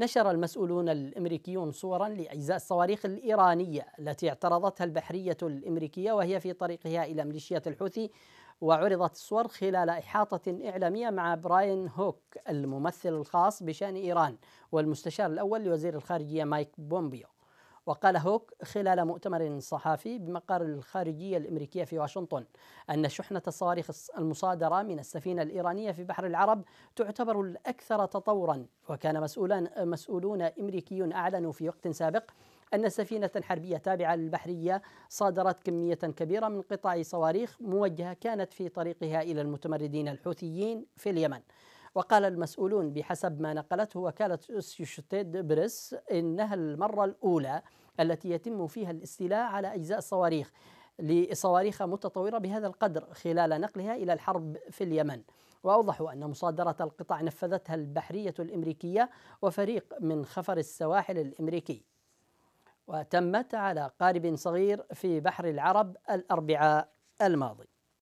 نشر المسؤولون الامريكيون صورا لاجزاء الصواريخ الايرانيه التي اعترضتها البحريه الامريكيه وهي في طريقها الى ميليشيات الحوثي وعرضت الصور خلال إحاطة إعلامية مع براين هوك الممثل الخاص بشأن إيران والمستشار الأول لوزير الخارجية مايك بومبيو وقال هوك خلال مؤتمر صحفي بمقر الخارجية الأمريكية في واشنطن أن شحنة الصواريخ المصادرة من السفينة الإيرانية في بحر العرب تعتبر الأكثر تطورا وكان مسؤولان مسؤولون أمريكيون أعلنوا في وقت سابق أن سفينة حربية تابعة للبحرية صادرت كمية كبيرة من قطع صواريخ موجهة كانت في طريقها إلى المتمردين الحوثيين في اليمن وقال المسؤولون بحسب ما نقلته وكالة سيوشتيد بريس إنها المرة الأولى التي يتم فيها الاستيلاء على أجزاء الصواريخ لصواريخ متطورة بهذا القدر خلال نقلها إلى الحرب في اليمن وأوضحوا أن مصادرة القطع نفذتها البحرية الأمريكية وفريق من خفر السواحل الأمريكي وتمت على قارب صغير في بحر العرب الأربعاء الماضي